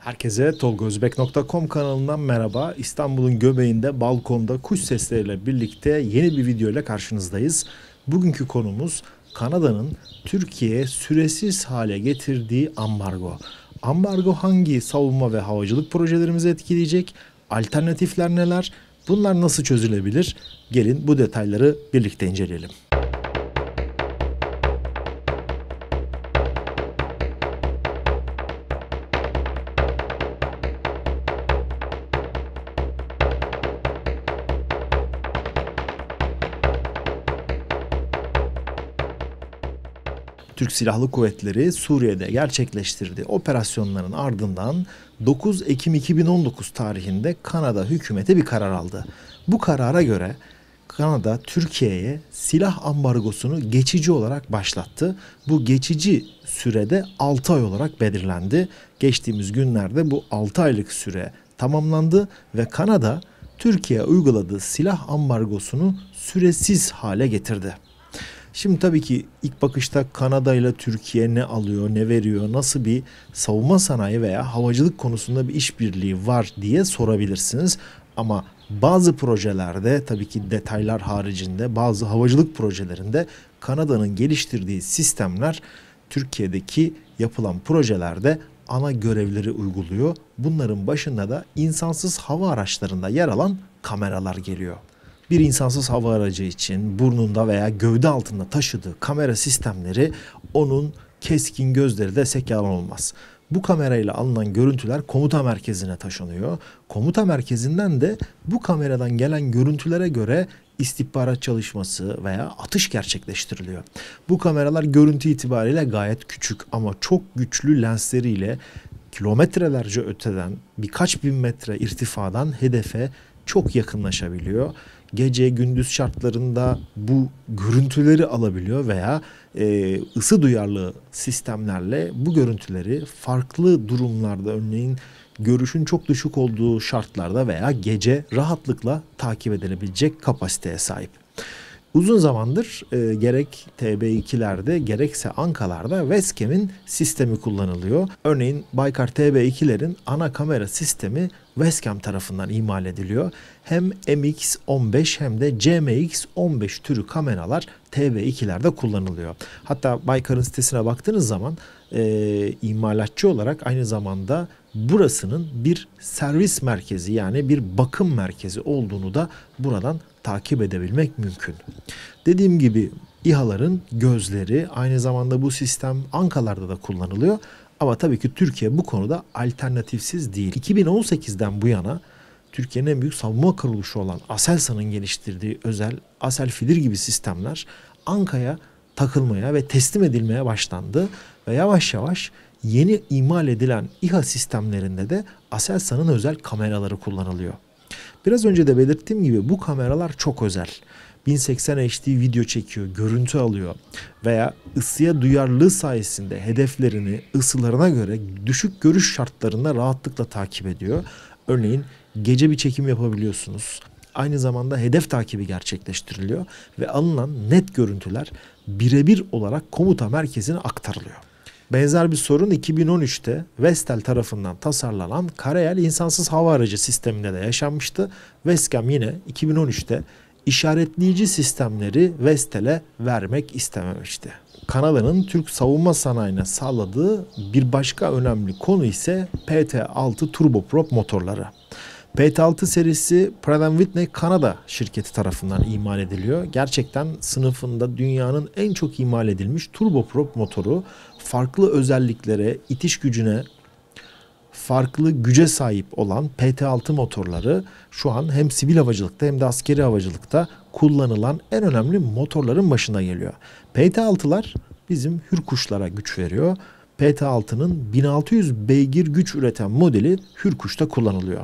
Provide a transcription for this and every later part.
Herkese tolgozbek.com kanalından merhaba. İstanbul'un göbeğinde balkonda kuş sesleriyle birlikte yeni bir video ile karşınızdayız. Bugünkü konumuz Kanada'nın Türkiye'ye süresiz hale getirdiği ambargo. Ambargo hangi savunma ve havacılık projelerimizi etkileyecek? Alternatifler neler? Bunlar nasıl çözülebilir? Gelin bu detayları birlikte inceleyelim. Türk Silahlı Kuvvetleri Suriye'de gerçekleştirdiği operasyonların ardından 9 Ekim 2019 tarihinde Kanada hükümeti bir karar aldı. Bu karara göre Kanada Türkiye'ye silah ambargosunu geçici olarak başlattı. Bu geçici sürede 6 ay olarak belirlendi. Geçtiğimiz günlerde bu 6 aylık süre tamamlandı ve Kanada Türkiye uyguladığı silah ambargosunu süresiz hale getirdi. Şimdi tabii ki ilk bakışta Kanada ile Türkiye ne alıyor, ne veriyor, nasıl bir savunma sanayi veya havacılık konusunda bir işbirliği var diye sorabilirsiniz. Ama bazı projelerde tabii ki detaylar haricinde bazı havacılık projelerinde Kanada'nın geliştirdiği sistemler Türkiye'deki yapılan projelerde ana görevleri uyguluyor. Bunların başında da insansız hava araçlarında yer alan kameralar geliyor bir insansız hava aracı için burnunda veya gövde altında taşıdığı kamera sistemleri onun keskin gözleri de sekalan olmaz. Bu kamerayla alınan görüntüler komuta merkezine taşınıyor. Komuta merkezinden de bu kameradan gelen görüntülere göre istihbarat çalışması veya atış gerçekleştiriliyor. Bu kameralar görüntü itibariyle gayet küçük ama çok güçlü lensleriyle kilometrelerce öteden birkaç bin metre irtifadan hedefe çok yakınlaşabiliyor. Gece gündüz şartlarında bu görüntüleri alabiliyor veya e, ısı duyarlı sistemlerle bu görüntüleri farklı durumlarda örneğin görüşün çok düşük olduğu şartlarda veya gece rahatlıkla takip edilebilecek kapasiteye sahip. Uzun zamandır e, gerek TB2'lerde gerekse Ankalarda Westcam'in sistemi kullanılıyor. Örneğin Baykar TB2'lerin ana kamera sistemi Westcam tarafından imal ediliyor. Hem MX-15 hem de CMX-15 türü kameralar TB2'lerde kullanılıyor. Hatta Baykar'ın sitesine baktığınız zaman e, imalatçı olarak aynı zamanda burasının bir servis merkezi yani bir bakım merkezi olduğunu da buradan takip edebilmek mümkün. Dediğim gibi İHA'ların gözleri aynı zamanda bu sistem Ankara'da da kullanılıyor. Ama tabii ki Türkiye bu konuda alternatifsiz değil. 2018'den bu yana Türkiye'nin en büyük savunma kuruluşu olan ASELSAN'ın geliştirdiği özel ASEL Filir gibi sistemler Anka'ya takılmaya ve teslim edilmeye başlandı ve yavaş yavaş yeni imal edilen İHA sistemlerinde de ASELSAN'ın özel kameraları kullanılıyor. Biraz önce de belirttiğim gibi bu kameralar çok özel 1080 HD video çekiyor, görüntü alıyor veya ısıya duyarlılığı sayesinde hedeflerini ısılarına göre düşük görüş şartlarında rahatlıkla takip ediyor. Örneğin gece bir çekim yapabiliyorsunuz. Aynı zamanda hedef takibi gerçekleştiriliyor ve alınan net görüntüler birebir olarak komuta merkezine aktarılıyor. Benzer bir sorun 2013'te Vestel tarafından tasarlanan karayel insansız hava aracı sisteminde de yaşanmıştı. Vescam yine 2013'te işaretleyici sistemleri Vestel'e vermek istememişti. Kanada'nın Türk savunma sanayine sağladığı bir başka önemli konu ise PT-6 turboprop motorları. PT-6 serisi Pratt Whitney Kanada şirketi tarafından imal ediliyor. Gerçekten sınıfında dünyanın en çok imal edilmiş turboprop motoru farklı özelliklere, itiş gücüne, farklı güce sahip olan PT-6 motorları şu an hem sivil havacılıkta hem de askeri havacılıkta kullanılan en önemli motorların başına geliyor. PT-6'lar bizim Hürkuşlara güç veriyor. PT-6'nın 1600 beygir güç üreten modeli Hürkuş'ta kullanılıyor.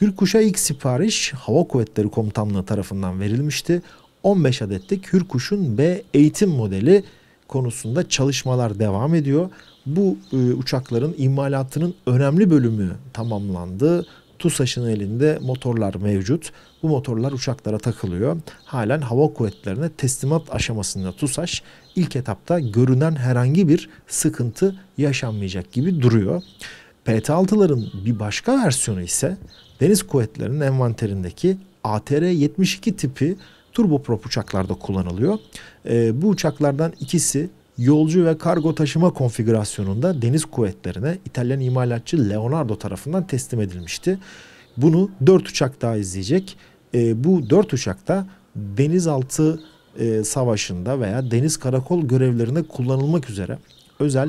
Hürkuş'a ilk sipariş Hava Kuvvetleri Komutanlığı tarafından verilmişti. 15 adetlik Hürkuş'un B eğitim modeli konusunda çalışmalar devam ediyor. Bu e, uçakların imalatının önemli bölümü tamamlandı. TUSAŞ'ın elinde motorlar mevcut. Bu motorlar uçaklara takılıyor. Halen hava kuvvetlerine teslimat aşamasında TUSAŞ ilk etapta görünen herhangi bir sıkıntı yaşanmayacak gibi duruyor. PT-6'ların bir başka versiyonu ise Deniz Kuvvetleri'nin envanterindeki ATR-72 tipi turboprop uçaklarda kullanılıyor. E, bu uçaklardan ikisi yolcu ve kargo taşıma konfigürasyonunda deniz kuvvetlerine İtalyan imalatçı Leonardo tarafından teslim edilmişti. Bunu dört uçak daha izleyecek. E, bu dört uçakta denizaltı e, savaşında veya deniz karakol görevlerinde kullanılmak üzere özel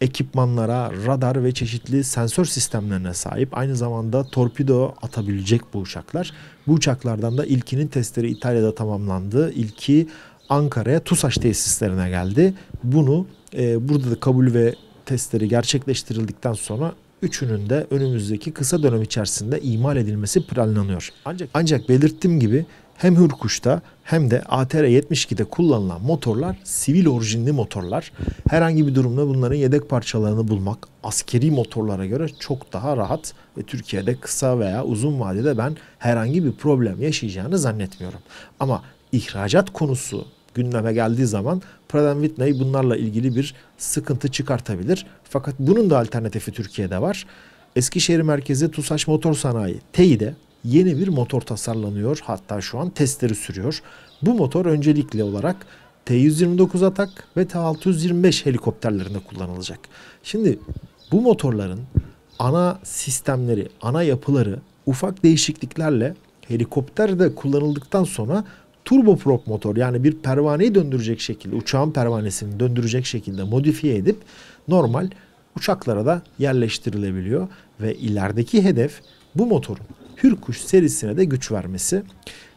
ekipmanlara, radar ve çeşitli sensör sistemlerine sahip. Aynı zamanda torpido atabilecek bu uçaklar. Bu uçaklardan da ilkinin testleri İtalya'da tamamlandı. İlki Ankara'ya TUSAŞ tesislerine geldi. Bunu e, burada da kabul ve testleri gerçekleştirildikten sonra üçünün de önümüzdeki kısa dönem içerisinde imal edilmesi planlanıyor. Ancak ancak belirttiğim gibi hem Hürkuş'ta hem de ATR 72'de kullanılan motorlar sivil orijinli motorlar. Herhangi bir durumda bunların yedek parçalarını bulmak askeri motorlara göre çok daha rahat ve Türkiye'de kısa veya uzun vadede ben herhangi bir problem yaşayacağını zannetmiyorum. Ama ihracat konusu gündeme geldiği zaman Pradan Whitney bunlarla ilgili bir sıkıntı çıkartabilir. Fakat bunun da alternatifi Türkiye'de var. Eskişehir merkezi TUSAŞ Motor Sanayi TEİ'de yeni bir motor tasarlanıyor. Hatta şu an testleri sürüyor. Bu motor öncelikle olarak T-129 Atak ve T-625 helikopterlerinde kullanılacak. Şimdi bu motorların ana sistemleri, ana yapıları ufak değişikliklerle helikopterde kullanıldıktan sonra turboprop motor yani bir pervaneyi döndürecek şekilde uçağın pervanesini döndürecek şekilde modifiye edip normal uçaklara da yerleştirilebiliyor ve ilerideki hedef bu motorun Hürkuş serisine de güç vermesi.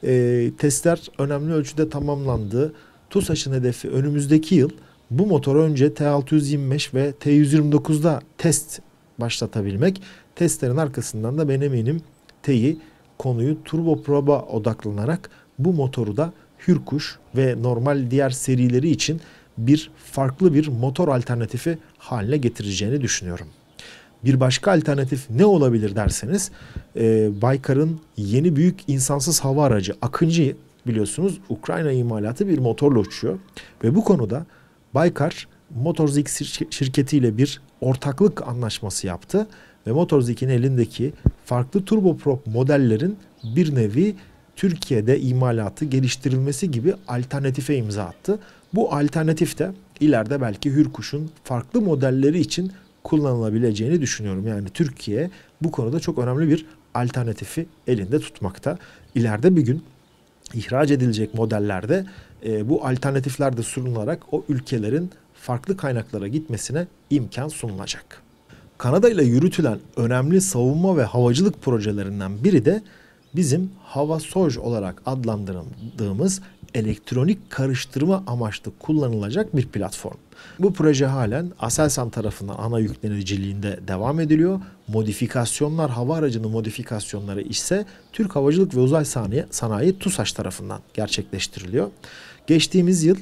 E, testler önemli ölçüde tamamlandı. TUSAŞ'ın hedefi önümüzdeki yıl bu motor önce T625 ve T129'da test başlatabilmek. Testlerin arkasından da ben eminim T'yi konuyu turbo proba odaklanarak bu motoru da Hürkuş ve normal diğer serileri için bir farklı bir motor alternatifi haline getireceğini düşünüyorum bir başka alternatif ne olabilir derseniz e, Baykar'ın yeni büyük insansız hava aracı Akıncı biliyorsunuz Ukrayna imalatı bir motorla uçuyor. Ve bu konuda Baykar Motorzik şirketiyle bir ortaklık anlaşması yaptı ve Motorzik'in elindeki farklı turboprop modellerin bir nevi Türkiye'de imalatı geliştirilmesi gibi alternatife imza attı. Bu alternatif de ileride belki Hürkuş'un farklı modelleri için kullanılabileceğini düşünüyorum. Yani Türkiye bu konuda çok önemli bir alternatifi elinde tutmakta. İleride bir gün ihraç edilecek modellerde e, bu alternatifler de sunularak o ülkelerin farklı kaynaklara gitmesine imkan sunulacak. Kanada ile yürütülen önemli savunma ve havacılık projelerinden biri de bizim hava soj olarak adlandırdığımız elektronik karıştırma amaçlı kullanılacak bir platform. Bu proje halen Aselsan tarafından ana yükleniciliğinde devam ediliyor. Modifikasyonlar, hava aracının modifikasyonları ise Türk Havacılık ve Uzay Sanayi, Sanayi TUSAŞ tarafından gerçekleştiriliyor. Geçtiğimiz yıl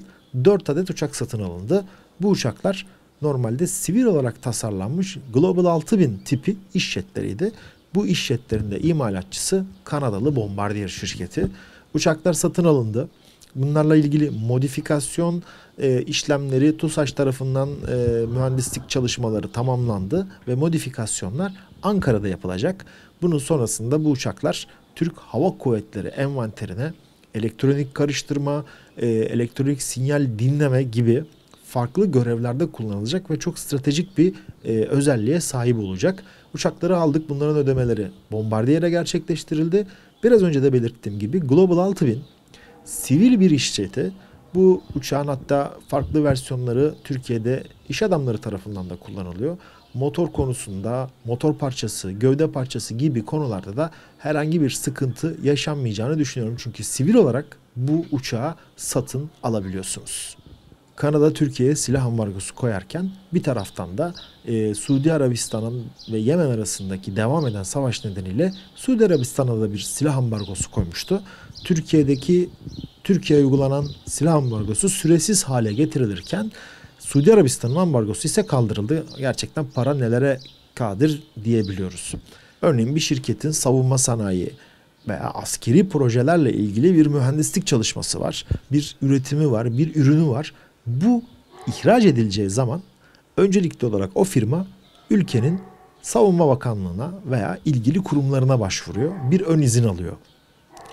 4 adet uçak satın alındı. Bu uçaklar normalde sivil olarak tasarlanmış Global 6000 tipi iş jetleriydi. Bu iş imalatçısı Kanadalı Bombardier şirketi. Uçaklar satın alındı. Bunlarla ilgili modifikasyon e, işlemleri TUSAŞ tarafından e, mühendislik çalışmaları tamamlandı ve modifikasyonlar Ankara'da yapılacak. Bunun sonrasında bu uçaklar Türk Hava Kuvvetleri envanterine elektronik karıştırma, e, elektronik sinyal dinleme gibi farklı görevlerde kullanılacak ve çok stratejik bir e, özelliğe sahip olacak. Uçakları aldık bunların ödemeleri bombardiyere gerçekleştirildi. Biraz önce de belirttiğim gibi Global 6000 sivil bir iş Bu uçağın hatta farklı versiyonları Türkiye'de iş adamları tarafından da kullanılıyor. Motor konusunda, motor parçası, gövde parçası gibi konularda da herhangi bir sıkıntı yaşanmayacağını düşünüyorum. Çünkü sivil olarak bu uçağı satın alabiliyorsunuz. Kanada Türkiye'ye silah ambargosu koyarken bir taraftan da e, Suudi Arabistan'ın ve Yemen arasındaki devam eden savaş nedeniyle Suudi Arabistan'a da bir silah ambargosu koymuştu. Türkiye'deki Türkiye'ye uygulanan silah ambargosu süresiz hale getirilirken Suudi Arabistan'ın ambargosu ise kaldırıldı. Gerçekten para nelere kadir diyebiliyoruz. Örneğin bir şirketin savunma sanayi veya askeri projelerle ilgili bir mühendislik çalışması var. Bir üretimi var, bir ürünü var bu ihraç edileceği zaman öncelikli olarak o firma ülkenin Savunma Bakanlığı'na veya ilgili kurumlarına başvuruyor. Bir ön izin alıyor.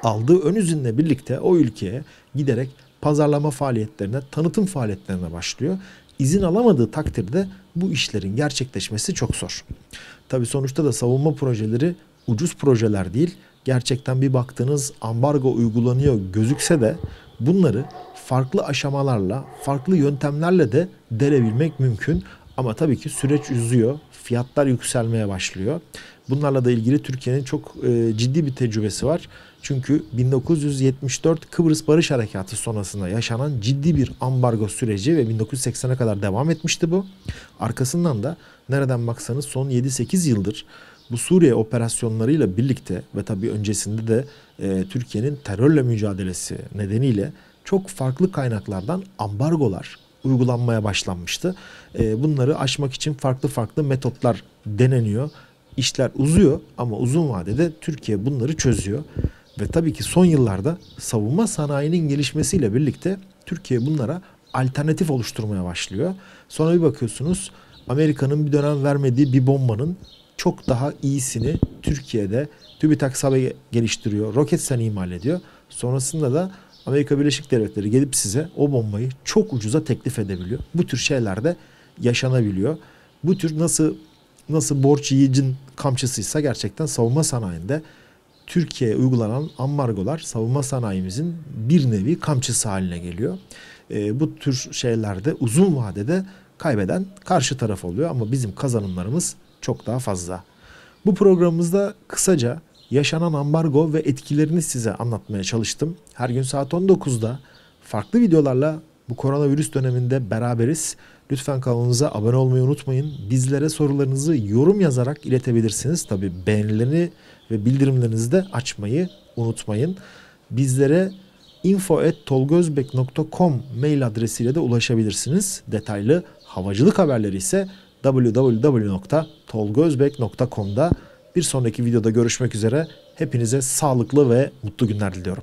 Aldığı ön izinle birlikte o ülkeye giderek pazarlama faaliyetlerine, tanıtım faaliyetlerine başlıyor. İzin alamadığı takdirde bu işlerin gerçekleşmesi çok zor. Tabii sonuçta da savunma projeleri ucuz projeler değil. Gerçekten bir baktığınız ambargo uygulanıyor gözükse de bunları farklı aşamalarla, farklı yöntemlerle de delebilmek mümkün. Ama tabii ki süreç uzuyor, fiyatlar yükselmeye başlıyor. Bunlarla da ilgili Türkiye'nin çok e, ciddi bir tecrübesi var. Çünkü 1974 Kıbrıs Barış Harekatı sonrasında yaşanan ciddi bir ambargo süreci ve 1980'e kadar devam etmişti bu. Arkasından da nereden baksanız son 7-8 yıldır bu Suriye operasyonlarıyla birlikte ve tabii öncesinde de e, Türkiye'nin terörle mücadelesi nedeniyle çok farklı kaynaklardan ambargolar uygulanmaya başlanmıştı. Ee, bunları aşmak için farklı farklı metotlar deneniyor. İşler uzuyor ama uzun vadede Türkiye bunları çözüyor. Ve tabii ki son yıllarda savunma sanayinin gelişmesiyle birlikte Türkiye bunlara alternatif oluşturmaya başlıyor. Sonra bir bakıyorsunuz Amerika'nın bir dönem vermediği bir bombanın çok daha iyisini Türkiye'de TÜBİTAK SABE geliştiriyor. Roketsen imal ediyor. Sonrasında da Amerika Birleşik Devletleri gelip size o bombayı çok ucuza teklif edebiliyor. Bu tür şeyler de yaşanabiliyor. Bu tür nasıl nasıl borç yiyicin kamçısıysa gerçekten savunma sanayinde Türkiye'ye uygulanan ambargolar savunma sanayimizin bir nevi kamçısı haline geliyor. E, bu tür şeylerde uzun vadede kaybeden karşı taraf oluyor ama bizim kazanımlarımız çok daha fazla. Bu programımızda kısaca yaşanan ambargo ve etkilerini size anlatmaya çalıştım. Her gün saat 19'da farklı videolarla bu koronavirüs döneminde beraberiz. Lütfen kanalımıza abone olmayı unutmayın. Bizlere sorularınızı yorum yazarak iletebilirsiniz. Tabi beğenileri ve bildirimlerinizi de açmayı unutmayın. Bizlere info.tolgozbek.com mail adresiyle de ulaşabilirsiniz. Detaylı havacılık haberleri ise www.tolgozbek.com'da bir sonraki videoda görüşmek üzere. Hepinize sağlıklı ve mutlu günler diliyorum.